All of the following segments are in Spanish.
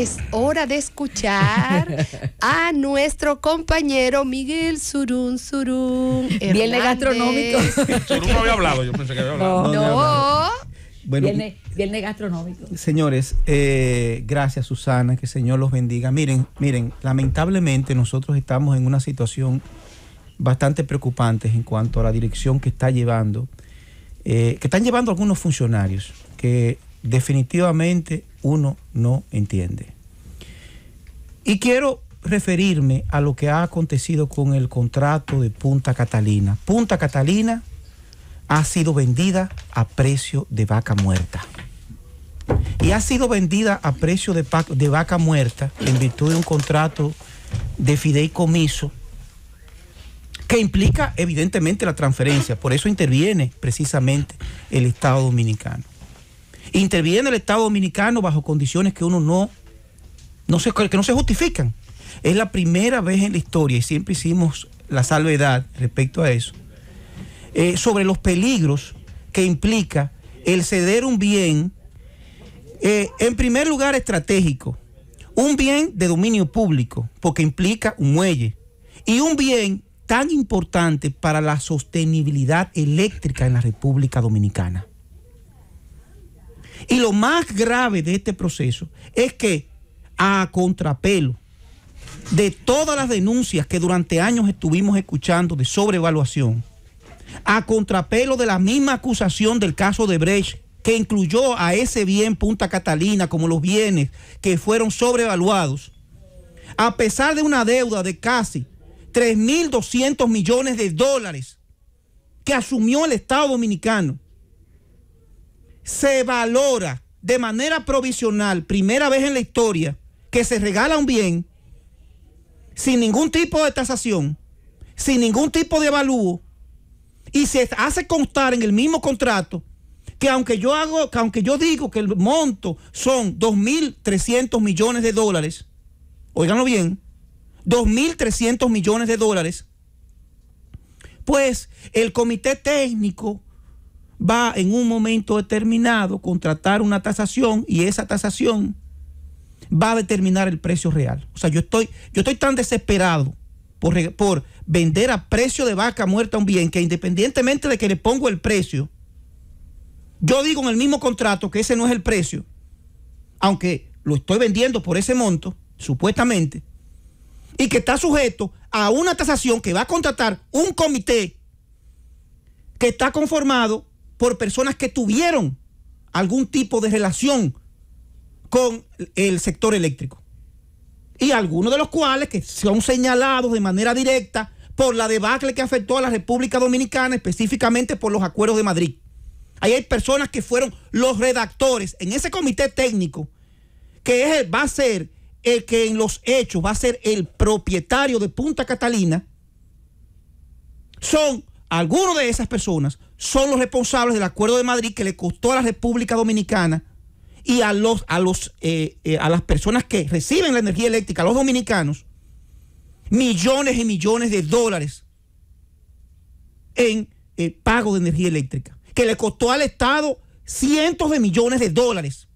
es hora de escuchar a nuestro compañero Miguel Surún Surún. Viene gastronómico. Surún no había hablado, yo pensé que había hablado. No. Bueno, gastronómico. Señores, eh, gracias Susana, que el Señor los bendiga. Miren, miren, lamentablemente nosotros estamos en una situación bastante preocupante en cuanto a la dirección que está llevando, eh, que están llevando algunos funcionarios que definitivamente uno no entiende. Y quiero referirme a lo que ha acontecido con el contrato de Punta Catalina. Punta Catalina ha sido vendida a precio de vaca muerta. Y ha sido vendida a precio de, vaca muerta en virtud de un contrato de fideicomiso que implica evidentemente la transferencia. Por eso interviene precisamente el Estado Dominicano interviene el Estado Dominicano bajo condiciones que uno no, no se, que no se justifican. Es la primera vez en la historia, y siempre hicimos la salvedad respecto a eso, eh, sobre los peligros que implica el ceder un bien, eh, en primer lugar estratégico, un bien de dominio público, porque implica un muelle, y un bien tan importante para la sostenibilidad eléctrica en la República Dominicana. Y lo más grave de este proceso es que a contrapelo de todas las denuncias que durante años estuvimos escuchando de sobrevaluación, a contrapelo de la misma acusación del caso de Brecht, que incluyó a ese bien Punta Catalina como los bienes que fueron sobrevaluados, a pesar de una deuda de casi 3.200 millones de dólares que asumió el Estado dominicano, se valora de manera provisional, primera vez en la historia, que se regala un bien sin ningún tipo de tasación, sin ningún tipo de evalúo y se hace constar en el mismo contrato que aunque yo hago, que aunque yo digo que el monto son 2.300 millones de dólares, oiganlo bien, 2.300 millones de dólares, pues el comité técnico va en un momento determinado a contratar una tasación y esa tasación va a determinar el precio real. O sea, yo estoy, yo estoy tan desesperado por, por vender a precio de vaca muerta un bien que independientemente de que le pongo el precio, yo digo en el mismo contrato que ese no es el precio, aunque lo estoy vendiendo por ese monto, supuestamente, y que está sujeto a una tasación que va a contratar un comité que está conformado por personas que tuvieron algún tipo de relación con el sector eléctrico. Y algunos de los cuales que son señalados de manera directa por la debacle que afectó a la República Dominicana, específicamente por los acuerdos de Madrid. Ahí hay personas que fueron los redactores en ese comité técnico, que va a ser el que en los hechos va a ser el propietario de Punta Catalina, son algunos de esas personas son los responsables del Acuerdo de Madrid que le costó a la República Dominicana y a, los, a, los, eh, eh, a las personas que reciben la energía eléctrica, los dominicanos, millones y millones de dólares en eh, pago de energía eléctrica, que le costó al Estado cientos de millones de dólares.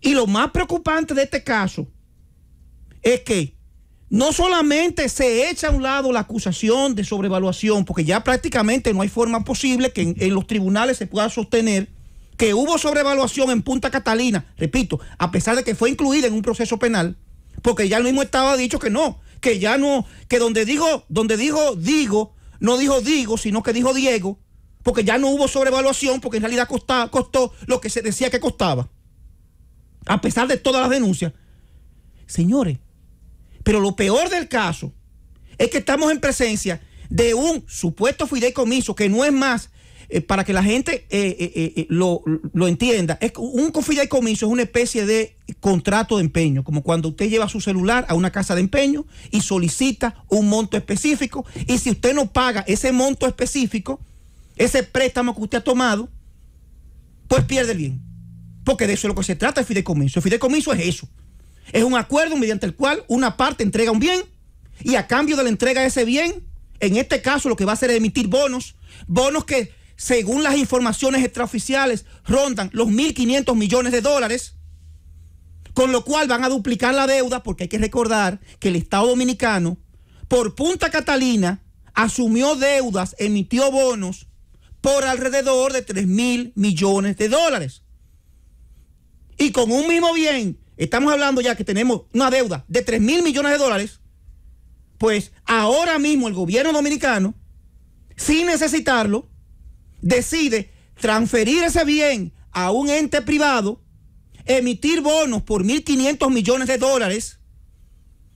Y lo más preocupante de este caso es que no solamente se echa a un lado la acusación de sobrevaluación, porque ya prácticamente no hay forma posible que en, los tribunales se pueda sostener que hubo sobrevaluación en Punta Catalina, repito, a pesar de que fue incluida en un proceso penal, porque ya el mismo estaba dicho que no, que ya no, que donde dijo donde digo, digo, no dijo digo, sino que dijo Diego, porque ya no hubo sobrevaluación, porque en realidad costó lo que se decía que costaba, a pesar de todas las denuncias. Señores, pero lo peor del caso es que estamos en presencia de un supuesto fideicomiso que no es más, eh, para que la gente eh, eh, lo, entienda, es un fideicomiso es una especie de contrato de empeño, como cuando usted lleva su celular a una casa de empeño y solicita un monto específico y si usted no paga ese monto específico, ese préstamo que usted ha tomado, pues pierde el bien. Porque de eso es lo que se trata el fideicomiso. El fideicomiso es eso. Es un acuerdo mediante el cual una parte entrega un bien y a cambio de la entrega de ese bien, en este caso lo que va a hacer es emitir bonos, bonos que según las informaciones extraoficiales rondan los 1.500 millones de dólares, con lo cual van a duplicar la deuda porque hay que recordar que el Estado Dominicano por Punta Catalina asumió deudas, emitió bonos por alrededor de 3 mil millones de dólares. Y con un mismo bien estamos hablando ya que tenemos una deuda de 3 mil millones de dólares, pues ahora mismo el gobierno dominicano, sin necesitarlo, decide transferir ese bien a un ente privado, emitir bonos por 1.500 millones de dólares,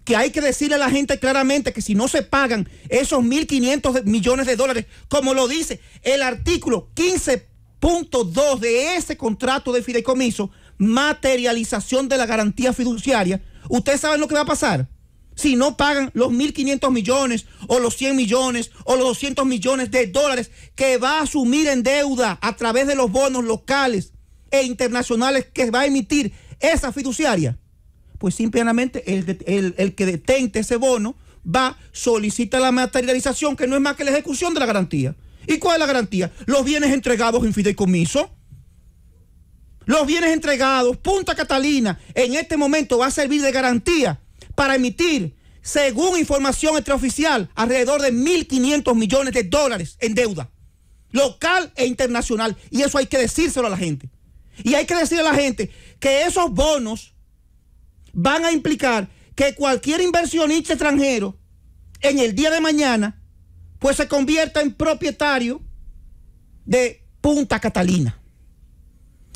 que hay que decirle a la gente claramente que si no se pagan esos 1.500 millones de dólares, como lo dice el artículo 15.2 de ese contrato de fideicomiso, materialización de la garantía fiduciaria, ¿ustedes saben lo que va a pasar? Si no pagan los 1.500 millones o los 100 millones o los 200 millones de dólares que va a asumir en deuda a través de los bonos locales e internacionales que va a emitir esa fiduciaria, pues simplemente el, el que detente ese bono va, solicita la materialización que no es más que la ejecución de la garantía. ¿Y cuál es la garantía? Los bienes entregados en fideicomiso los bienes entregados, Punta Catalina, en este momento va a servir de garantía para emitir, según información extraoficial, alrededor de 1.500 millones de dólares en deuda, local e internacional. Y eso hay que decírselo a la gente. Y hay que decirle a la gente que esos bonos van a implicar que cualquier inversionista extranjero en el día de mañana, pues se convierta en propietario de Punta Catalina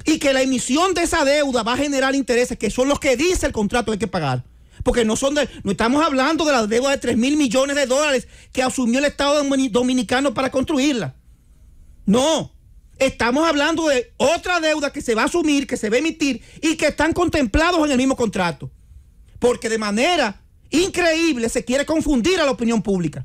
y que la emisión de esa deuda va a generar intereses que son los que dice el contrato que hay que pagar. Porque no son de, no estamos hablando de la deuda de 3 mil millones de dólares que asumió el Estado dominicano para construirla. No, estamos hablando de otra deuda que se va a asumir, que se va a emitir y que están contemplados en el mismo contrato. Porque de manera increíble se quiere confundir a la opinión pública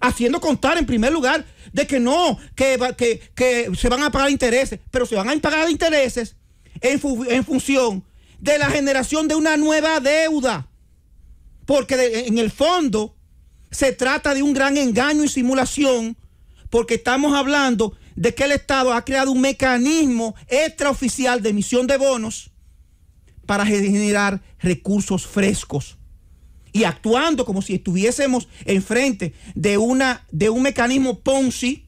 haciendo contar en primer lugar de que no, que, que, se van a pagar intereses, pero se van a pagar intereses en, función de la generación de una nueva deuda. Porque en el fondo se trata de un gran engaño y simulación, porque estamos hablando de que el Estado ha creado un mecanismo extraoficial de emisión de bonos para generar recursos frescos y actuando como si estuviésemos enfrente de, una, de un mecanismo Ponzi,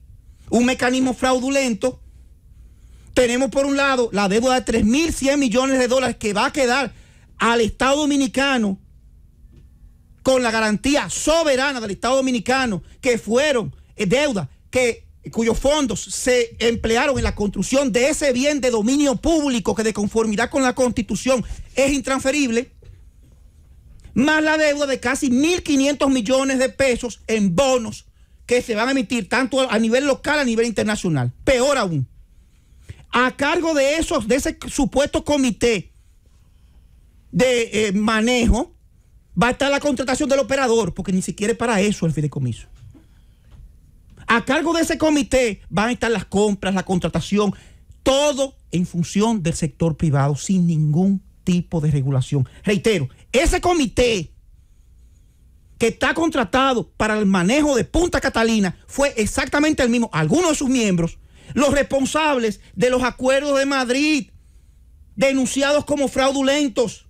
un mecanismo fraudulento. Tenemos por un lado la deuda de 3.100 millones de dólares que va a quedar al Estado Dominicano con la garantía soberana del Estado Dominicano, que fueron eh, deuda que, cuyos fondos se emplearon en la construcción de ese bien de dominio público que de conformidad con la Constitución es intransferible más la deuda de casi 1.500 millones de pesos en bonos que se van a emitir tanto a nivel local, a nivel internacional. Peor aún, a cargo de esos, de ese supuesto comité de eh, manejo, va a estar la contratación del operador, porque ni siquiera es para eso el fideicomiso. A cargo de ese comité van a estar las compras, la contratación, todo en función del sector privado, sin ningún tipo de regulación. Reitero, ese comité que está contratado para el manejo de Punta Catalina fue exactamente el mismo, algunos de sus miembros, los responsables de los acuerdos de Madrid, denunciados como fraudulentos,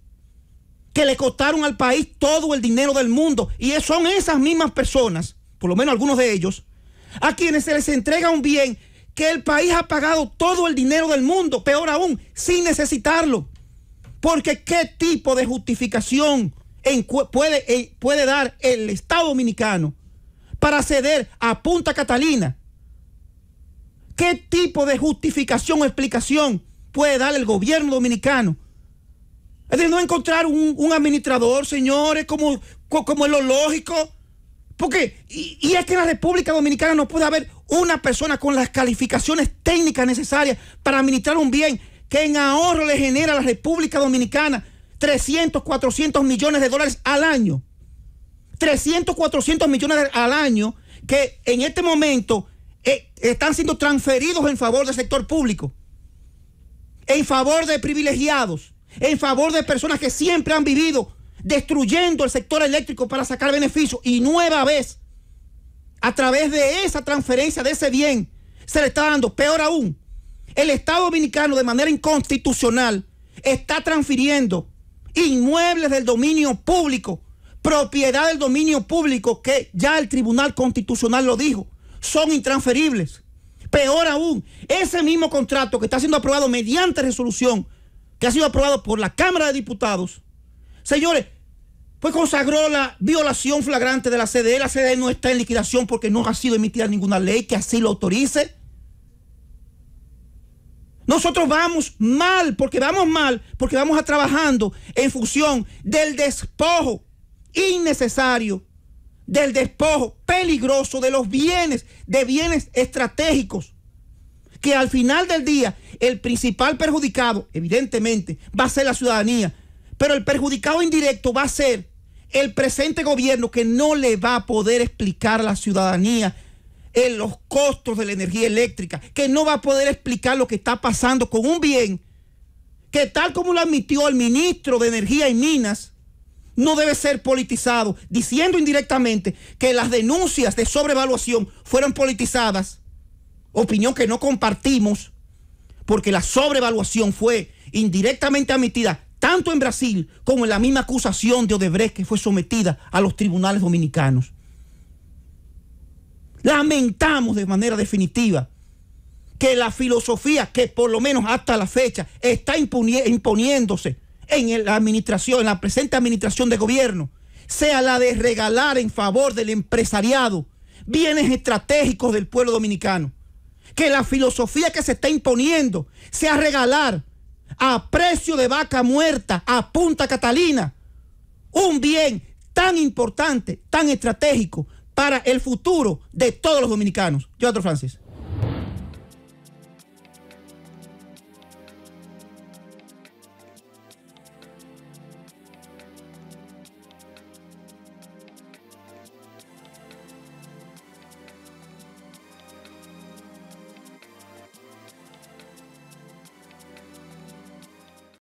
que le costaron al país todo el dinero del mundo. Y son esas mismas personas, por lo menos algunos de ellos, a quienes se les entrega un bien que el país ha pagado todo el dinero del mundo, peor aún, sin necesitarlo. Porque ¿qué tipo de justificación puede, dar el Estado dominicano para ceder a Punta Catalina? ¿Qué tipo de justificación o explicación puede dar el gobierno dominicano? Es decir, no encontrar un, administrador, señores, como, es lo lógico. Porque, y, y, es que en la República Dominicana no puede haber una persona con las calificaciones técnicas necesarias para administrar un bien que en ahorro le genera a la República Dominicana 300, 400 millones de dólares al año. 300, 400 millones al año que en este momento eh, están siendo transferidos en favor del sector público, en favor de privilegiados, en favor de personas que siempre han vivido destruyendo el sector eléctrico para sacar beneficios y nueva vez a través de esa transferencia de ese bien se le está dando, peor aún, el Estado Dominicano de manera inconstitucional está transfiriendo inmuebles del dominio público, propiedad del dominio público que ya el Tribunal Constitucional lo dijo, son intransferibles. Peor aún, ese mismo contrato que está siendo aprobado mediante resolución, que ha sido aprobado por la Cámara de Diputados, señores, pues consagró la violación flagrante de la CDE. La CDE no está en liquidación porque no ha sido emitida ninguna ley que así lo autorice. Nosotros vamos mal, porque vamos mal, porque vamos a trabajando en función del despojo innecesario, del despojo peligroso de los bienes, de bienes estratégicos, que al final del día el principal perjudicado, evidentemente, va a ser la ciudadanía, pero el perjudicado indirecto va a ser el presente gobierno que no le va a poder explicar a la ciudadanía en los costos de la energía eléctrica, que no va a poder explicar lo que está pasando con un bien que tal como lo admitió el ministro de Energía y Minas, no debe ser politizado, diciendo indirectamente que las denuncias de sobrevaluación fueron politizadas, opinión que no compartimos, porque la sobrevaluación fue indirectamente admitida tanto en Brasil como en la misma acusación de Odebrecht que fue sometida a los tribunales dominicanos. Lamentamos de manera definitiva que la filosofía que por lo menos hasta la fecha está imponiéndose en la administración, en la presente administración de gobierno, sea la de regalar en favor del empresariado bienes estratégicos del pueblo dominicano. Que la filosofía que se está imponiendo sea regalar a precio de vaca muerta a Punta Catalina un bien tan importante, tan estratégico para el futuro de todos los dominicanos. Yo, otro francés.